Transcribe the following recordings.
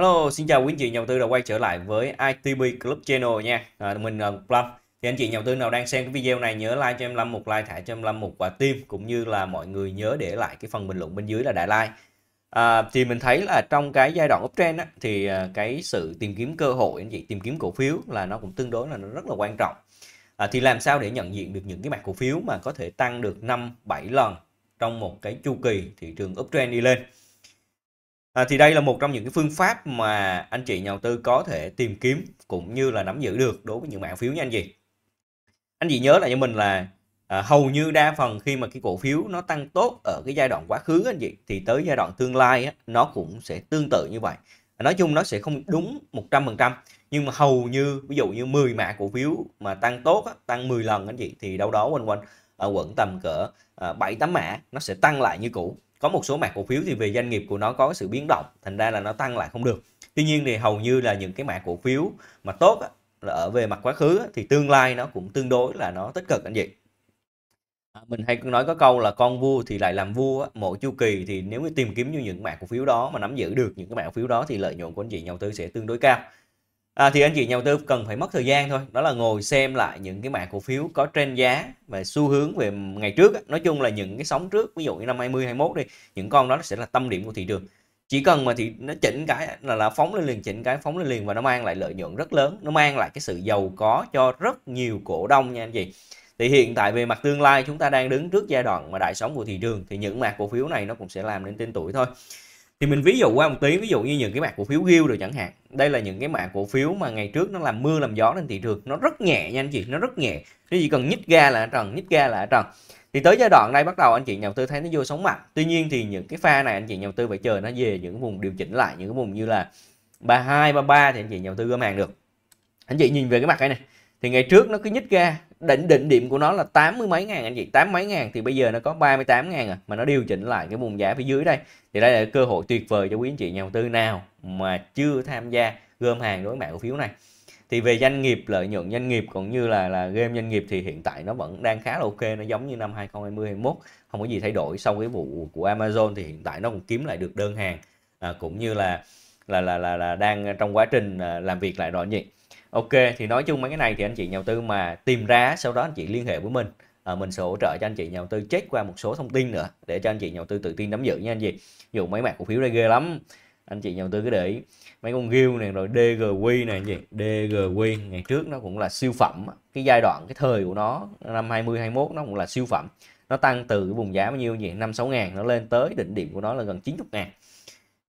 Hello, xin chào quý anh chị nhà đầu tư đã quay trở lại với ITB Club Channel nha. À, mình là Lâm. Thì anh chị nhà đầu tư nào đang xem cái video này nhớ like cho em Lâm một like, thả cho em Lâm một quả tim cũng như là mọi người nhớ để lại cái phần bình luận bên dưới là đại like. À, thì mình thấy là trong cái giai đoạn uptrend á, thì à, cái sự tìm kiếm cơ hội anh chị tìm kiếm cổ phiếu là nó cũng tương đối là nó rất là quan trọng. À, thì làm sao để nhận diện được những cái mặt cổ phiếu mà có thể tăng được 5 7 lần trong một cái chu kỳ thị trường uptrend đi lên À, thì đây là một trong những cái phương pháp mà anh chị nhà đầu tư có thể tìm kiếm cũng như là nắm giữ được đối với những mảng phiếu nha anh chị. Anh chị nhớ lại cho mình là à, hầu như đa phần khi mà cái cổ phiếu nó tăng tốt ở cái giai đoạn quá khứ anh chị thì tới giai đoạn tương lai á, nó cũng sẽ tương tự như vậy. Nói chung nó sẽ không đúng 100% nhưng mà hầu như ví dụ như 10 mã cổ phiếu mà tăng tốt á, tăng 10 lần anh chị thì đâu đó quanh quanh ở à, quẩn tầm cỡ 7 à, 8 mã nó sẽ tăng lại như cũ có một số mã cổ phiếu thì về doanh nghiệp của nó có sự biến động thành ra là nó tăng lại không được tuy nhiên thì hầu như là những cái mã cổ phiếu mà tốt là ở về mặt quá khứ thì tương lai nó cũng tương đối là nó tích cực anh chị à, mình hay nói có câu là con vua thì lại làm vua mỗi chu kỳ thì nếu như tìm kiếm như những mã cổ phiếu đó mà nắm giữ được những cái mã cổ phiếu đó thì lợi nhuận của anh chị nhà đầu tư sẽ tương đối cao à, thì anh chị nhà đầu tư cần phải mất thời gian thôi đó là ngồi xem lại những cái mã cổ phiếu có trên giá và xu hướng về ngày trước nói chung là những cái sóng trước ví dụ như năm 20 21 đi những con đó sẽ là tâm điểm của thị trường chỉ cần mà thì nó chỉnh cái là là phóng lên liền chỉnh cái phóng lên liền và nó mang lại lợi nhuận rất lớn nó mang lại cái sự giàu có cho rất nhiều cổ đông nha anh chị thì hiện tại về mặt tương lai chúng ta đang đứng trước giai đoạn mà đại sóng của thị trường thì những mã cổ phiếu này nó cũng sẽ làm nên tên tuổi thôi thì mình ví dụ qua một tiếng ví dụ như những cái mã cổ phiếu ghiêu rồi chẳng hạn đây là những cái mã cổ phiếu mà ngày trước nó làm mưa làm gió lên thị trường nó rất nhẹ nha anh chị nó rất nhẹ nó chỉ cần nhích ga là trần nhích ga là trần thì tới giai đoạn này bắt đầu anh chị nhà đầu tư thấy nó vô sóng mạnh tuy nhiên thì những cái pha này anh chị nhà đầu tư phải chờ nó về những vùng điều chỉnh lại những cái vùng như là 32, 33 thì anh chị nhà đầu tư gom hàng được anh chị nhìn về cái mặt này này thì ngày trước nó cứ nhích ra đỉnh đỉnh điểm của nó là tám mươi mấy ngàn anh chị tám mấy ngàn thì bây giờ nó có 38 ngàn à mà nó điều chỉnh lại cái vùng giá phía dưới đây thì đây là cơ hội tuyệt vời cho quý anh chị nhà đầu tư nào mà chưa tham gia gom hàng đối mạng cổ phiếu này thì về doanh nghiệp lợi nhuận doanh nghiệp cũng như là là game doanh nghiệp thì hiện tại nó vẫn đang khá là ok nó giống như năm 2020 21 không có gì thay đổi sau cái vụ của Amazon thì hiện tại nó cũng kiếm lại được đơn hàng à, cũng như là là là là, là đang trong quá trình à, làm việc lại rõ nhịp ok thì nói chung mấy cái này thì anh chị nhà đầu tư mà tìm ra sau đó anh chị liên hệ với mình à, mình sẽ hỗ trợ cho anh chị nhà đầu tư check qua một số thông tin nữa để cho anh chị nhà đầu tư tự tin nắm giữ nha anh chị dù mấy mảng cổ phiếu đây ghê lắm anh chị nhà đầu tư cứ để ý mấy con ghiêu này rồi DGW này gì DGW ngày trước nó cũng là siêu phẩm cái giai đoạn cái thời của nó năm 20 21 nó cũng là siêu phẩm nó tăng từ cái vùng giá bao nhiêu gì năm sáu ngàn nó lên tới đỉnh điểm của nó là gần 90 ngàn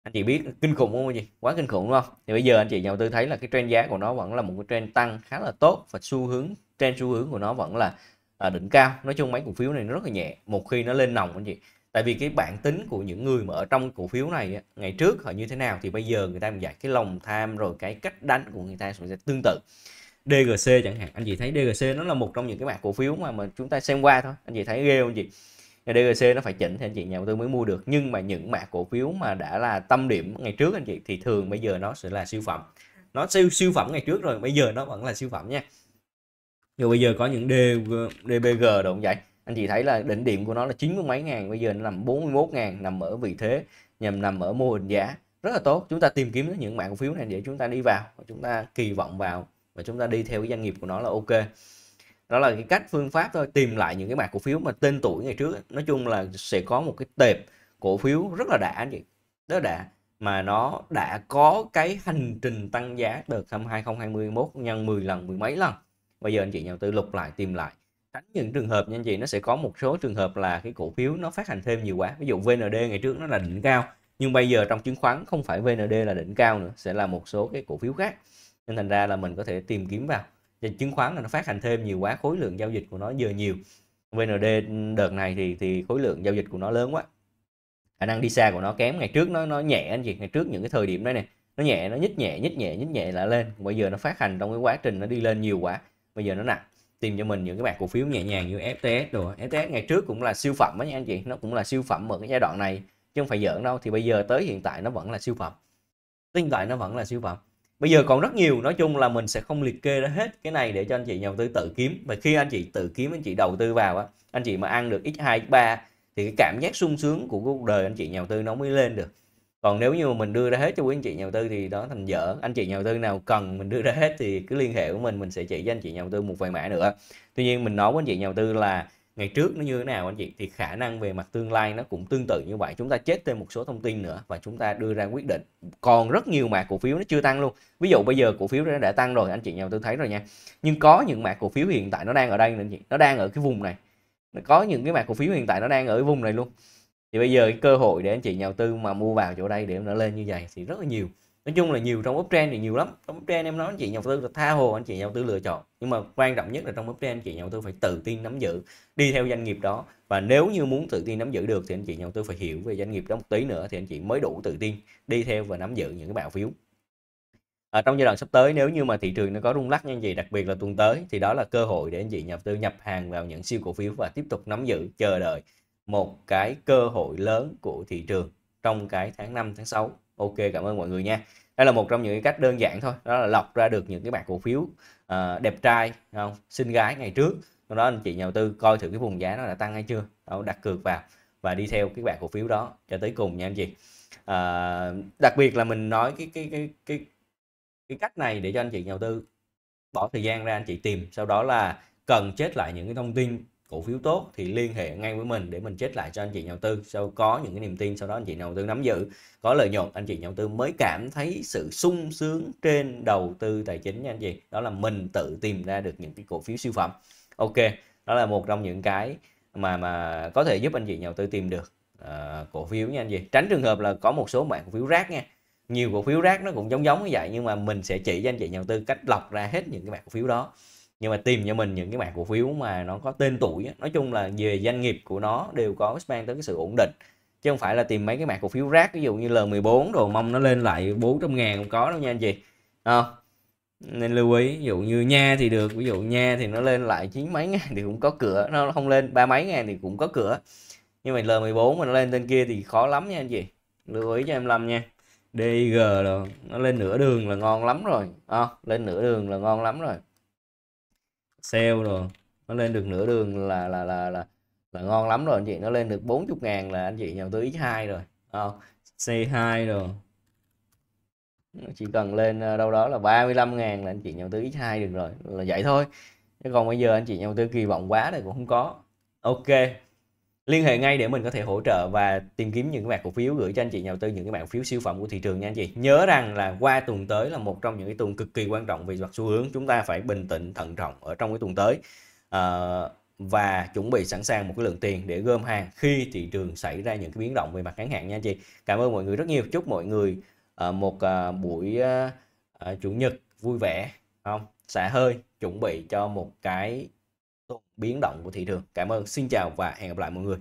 anh chị biết kinh khủng không anh chị quá kinh khủng đúng không thì bây giờ anh chị nhà đầu tư thấy là cái trend giá của nó vẫn là một cái trend tăng khá là tốt và xu hướng trend xu hướng của nó vẫn là à, đỉnh cao nói chung mấy cổ phiếu này nó rất là nhẹ một khi nó lên nòng anh chị tại vì cái bản tính của những người mà ở trong cổ phiếu này ngày trước họ như thế nào thì bây giờ người ta dạy cái lòng tham rồi cái cách đánh của người ta sẽ tương tự DGC chẳng hạn anh chị thấy DGC nó là một trong những cái mã cổ phiếu mà mà chúng ta xem qua thôi anh chị thấy ghê không chị DGC nó phải chỉnh thì anh chị nhà đầu tư mới mua được nhưng mà những mã cổ phiếu mà đã là tâm điểm ngày trước anh chị thì thường bây giờ nó sẽ là siêu phẩm nó siêu siêu phẩm ngày trước rồi bây giờ nó vẫn là siêu phẩm nha rồi bây giờ có những D, DBG đồ vậy anh chị thấy là đỉnh điểm của nó là 90 mấy ngàn bây giờ nó nằm 41 ngàn nằm ở vị thế nhằm nằm ở mô hình giá rất là tốt chúng ta tìm kiếm những mã cổ phiếu này để chúng ta đi vào chúng ta kỳ vọng vào và chúng ta đi theo cái doanh nghiệp của nó là ok đó là cái cách phương pháp thôi tìm lại những cái mã cổ phiếu mà tên tuổi ngày trước nói chung là sẽ có một cái tệp cổ phiếu rất là đã anh chị đó đã mà nó đã có cái hành trình tăng giá được năm 2021 nhân 10 lần mười mấy lần bây giờ anh chị nhà đầu tư lục lại tìm lại tránh những trường hợp nha anh chị nó sẽ có một số trường hợp là cái cổ phiếu nó phát hành thêm nhiều quá ví dụ VND ngày trước nó là đỉnh cao nhưng bây giờ trong chứng khoán không phải VND là đỉnh cao nữa sẽ là một số cái cổ phiếu khác nên thành ra là mình có thể tìm kiếm vào và chứng khoán là nó phát hành thêm nhiều quá khối lượng giao dịch của nó giờ nhiều VND đợt này thì thì khối lượng giao dịch của nó lớn quá khả năng đi xa của nó kém ngày trước nó nó nhẹ anh chị ngày trước những cái thời điểm đấy nè nó nhẹ nó nhích nhẹ nhích nhẹ nhích nhẹ là lên bây giờ nó phát hành trong cái quá trình nó đi lên nhiều quá bây giờ nó nặng tìm cho mình những cái bạn cổ phiếu nhẹ nhàng như FTS rồi FTS ngày trước cũng là siêu phẩm đó nha anh chị nó cũng là siêu phẩm ở cái giai đoạn này chứ không phải giỡn đâu thì bây giờ tới hiện tại nó vẫn là siêu phẩm tinh hiện tại nó vẫn là siêu phẩm bây giờ ừ. còn rất nhiều nói chung là mình sẽ không liệt kê ra hết cái này để cho anh chị nhà đầu tư tự kiếm và khi anh chị tự kiếm anh chị đầu tư vào á anh chị mà ăn được x2 x3 thì cái cảm giác sung sướng của cuộc đời anh chị nhà đầu tư nó mới lên được còn nếu như mà mình đưa ra hết cho quý anh chị nhà đầu tư thì đó thành dở anh chị nhà đầu tư nào cần mình đưa ra hết thì cứ liên hệ của mình mình sẽ chỉ cho anh chị nhà đầu tư một vài mã nữa tuy nhiên mình nói với anh chị nhà đầu tư là ngày trước nó như thế nào anh chị thì khả năng về mặt tương lai nó cũng tương tự như vậy chúng ta chết thêm một số thông tin nữa và chúng ta đưa ra quyết định còn rất nhiều mã cổ phiếu nó chưa tăng luôn ví dụ bây giờ cổ phiếu nó đã tăng rồi anh chị nhà đầu tư thấy rồi nha nhưng có những mã cổ phiếu hiện tại nó đang ở đây anh chị nó đang ở cái vùng này nó có những cái mã cổ phiếu hiện tại nó đang ở cái vùng này luôn thì bây giờ cái cơ hội để anh chị nhà đầu tư mà mua vào chỗ đây để nó lên như vậy thì rất là nhiều nói chung là nhiều trong uptrend thì nhiều lắm trong uptrend em nói anh chị nhà đầu tư là tha hồ anh chị nhà đầu tư lựa chọn nhưng mà quan trọng nhất là trong uptrend anh chị nhà đầu tư phải tự tin nắm giữ đi theo doanh nghiệp đó và nếu như muốn tự tin nắm giữ được thì anh chị nhà đầu tư phải hiểu về doanh nghiệp đó một tí nữa thì anh chị mới đủ tự tin đi theo và nắm giữ những cái bạo phiếu ở à, trong giai đoạn sắp tới nếu như mà thị trường nó có rung lắc như vậy đặc biệt là tuần tới thì đó là cơ hội để anh chị nhà đầu tư nhập hàng vào những siêu cổ phiếu và tiếp tục nắm giữ chờ đợi một cái cơ hội lớn của thị trường trong cái tháng 5 tháng 6 ok cảm ơn mọi người nha đây là một trong những cách đơn giản thôi đó là lọc ra được những cái bạn cổ phiếu uh, đẹp trai không xinh gái ngày trước sau đó anh chị nhà đầu tư coi thử cái vùng giá nó đã tăng hay chưa đó, đặt cược vào và đi theo cái bạn cổ phiếu đó cho tới cùng nha anh chị à, đặc biệt là mình nói cái cái cái cái cái cách này để cho anh chị nhà đầu tư bỏ thời gian ra anh chị tìm sau đó là cần chết lại những cái thông tin cổ phiếu tốt thì liên hệ ngay với mình để mình chết lại cho anh chị nhà đầu tư sau có những cái niềm tin sau đó anh chị nhà đầu tư nắm giữ có lợi nhuận anh chị nhà đầu tư mới cảm thấy sự sung sướng trên đầu tư tài chính nha anh chị đó là mình tự tìm ra được những cái cổ phiếu siêu phẩm ok đó là một trong những cái mà mà có thể giúp anh chị nhà đầu tư tìm được uh, cổ phiếu nha anh chị tránh trường hợp là có một số mảng cổ phiếu rác nha nhiều cổ phiếu rác nó cũng giống giống như vậy nhưng mà mình sẽ chỉ cho anh chị nhà đầu tư cách lọc ra hết những cái mảng cổ phiếu đó nhưng mà tìm cho mình những cái mã cổ phiếu mà nó có tên tuổi nói chung là về doanh nghiệp của nó đều có span tới cái sự ổn định chứ không phải là tìm mấy cái mã cổ phiếu rác ví dụ như L14 rồi mong nó lên lại 400 ngàn không có đâu nha anh chị à, nên lưu ý ví dụ như nha thì được ví dụ nha thì nó lên lại chín mấy ngàn thì cũng có cửa nó không lên ba mấy ngàn thì cũng có cửa nhưng mà L14 mà nó lên tên kia thì khó lắm nha anh chị lưu ý cho em Lâm nha DG rồi nó lên nửa đường là ngon lắm rồi à, lên nửa đường là ngon lắm rồi sale rồi nó lên được nửa đường là là là là là ngon lắm rồi anh chị nó lên được 40 ngàn là anh chị nhà đầu tư x2 rồi không? C2 rồi chỉ cần lên ờ, đâu đó là 35 ngàn là anh chị nhà đầu tư x2 được rồi là vậy thôi chứ còn bây giờ anh chị nhà tư kỳ vọng quá thì cũng không có ok liên hệ ngay để mình có thể hỗ trợ và tìm kiếm những cái bản cổ phiếu gửi cho anh chị nhà đầu tư những cái bản phiếu siêu phẩm của thị trường nha anh chị nhớ rằng là qua tuần tới là một trong những cái tuần cực kỳ quan trọng về mặt xu hướng chúng ta phải bình tĩnh thận trọng ở trong cái tuần tới à, và chuẩn bị sẵn sàng một cái lượng tiền để gom hàng khi thị trường xảy ra những cái biến động về mặt ngắn hạn nha anh chị cảm ơn mọi người rất nhiều chúc mọi người ờ, một ờ, buổi chủ nhật vui vẻ không xả hơi chuẩn bị cho một cái biến động của thị trường cảm ơn xin chào và hẹn gặp lại mọi người